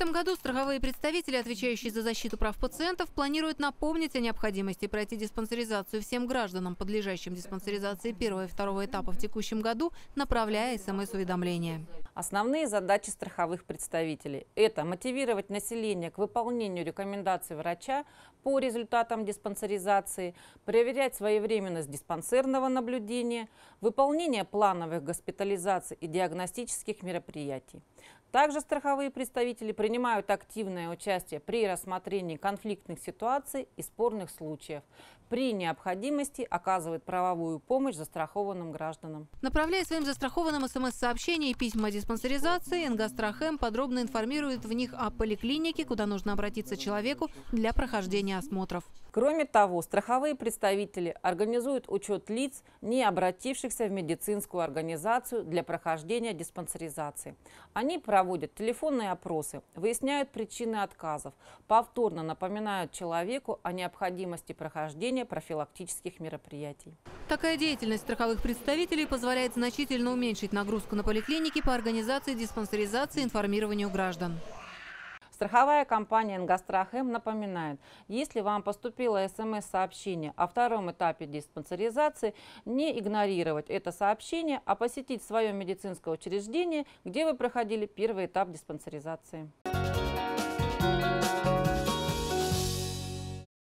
этом году страховые представители, отвечающие за защиту прав пациентов, планируют напомнить о необходимости пройти диспансеризацию всем гражданам, подлежащим диспансеризации первого и второго этапа в текущем году, направляя СМС-уведомления. Основные задачи страховых представителей – это мотивировать население к выполнению рекомендаций врача по результатам диспансеризации, проверять своевременность диспансерного наблюдения, выполнение плановых госпитализаций и диагностических мероприятий, также страховые представители принимают активное участие при рассмотрении конфликтных ситуаций и спорных случаев. При необходимости оказывают правовую помощь застрахованным гражданам. Направляя своим застрахованным смс-сообщения и письма о диспансеризации, «Энгострахем» подробно информирует в них о поликлинике, куда нужно обратиться человеку для прохождения осмотров. Кроме того, страховые представители организуют учет лиц, не обратившихся в медицинскую организацию для прохождения диспансеризации. Они проводят телефонные опросы, выясняют причины отказов, повторно напоминают человеку о необходимости прохождения профилактических мероприятий. Такая деятельность страховых представителей позволяет значительно уменьшить нагрузку на поликлиники по организации диспансеризации и информированию граждан. Страховая компания «Ингострах М» напоминает, если вам поступило смс-сообщение о втором этапе диспансеризации, не игнорировать это сообщение, а посетить свое медицинское учреждение, где вы проходили первый этап диспансеризации.